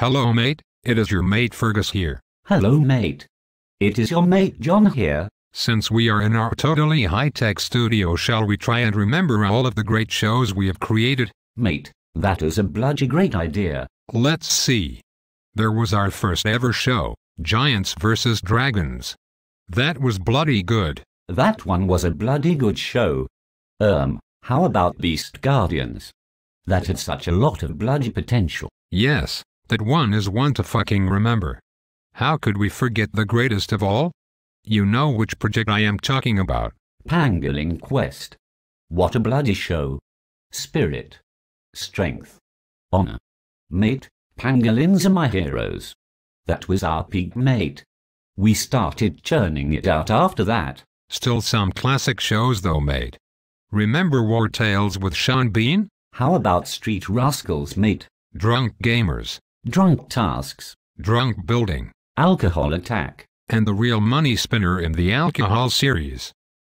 Hello mate, it is your mate Fergus here. Hello mate. It is your mate John here. Since we are in our totally high-tech studio shall we try and remember all of the great shows we have created? Mate, that is a bloody great idea. Let's see. There was our first ever show, Giants vs. Dragons. That was bloody good. That one was a bloody good show. Um, how about Beast Guardians? That had such a lot of bloody potential. Yes, that one is one to fucking remember. How could we forget the greatest of all? You know which project I am talking about. Pangolin Quest. What a bloody show. Spirit. Strength. Honor. Mate, pangolins are my heroes. That was our peak mate. We started churning it out after that. Still some classic shows though, mate. Remember War Tales with Sean Bean? How about Street Rascals, mate? Drunk Gamers drunk tasks, drunk building, alcohol attack, and the real money spinner in the alcohol series.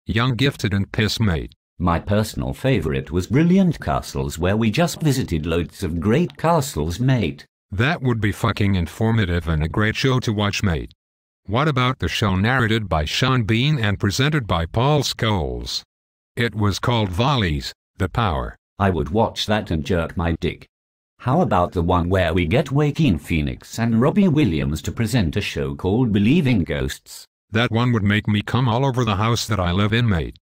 Young Gifted and piss mate. My personal favorite was Brilliant Castles where we just visited loads of great castles mate. That would be fucking informative and a great show to watch mate. What about the show narrated by Sean Bean and presented by Paul Scholes? It was called Volleys, The Power. I would watch that and jerk my dick. How about the one where we get Joaquin Phoenix and Robbie Williams to present a show called "Believing Ghosts? That one would make me come all over the house that I live in, mate.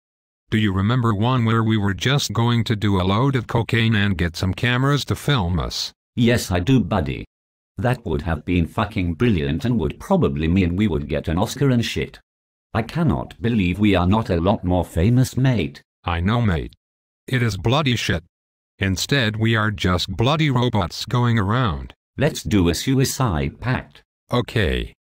Do you remember one where we were just going to do a load of cocaine and get some cameras to film us? Yes, I do, buddy. That would have been fucking brilliant and would probably mean we would get an Oscar and shit. I cannot believe we are not a lot more famous, mate. I know, mate. It is bloody shit. Instead we are just bloody robots going around. Let's do a suicide pact. Okay.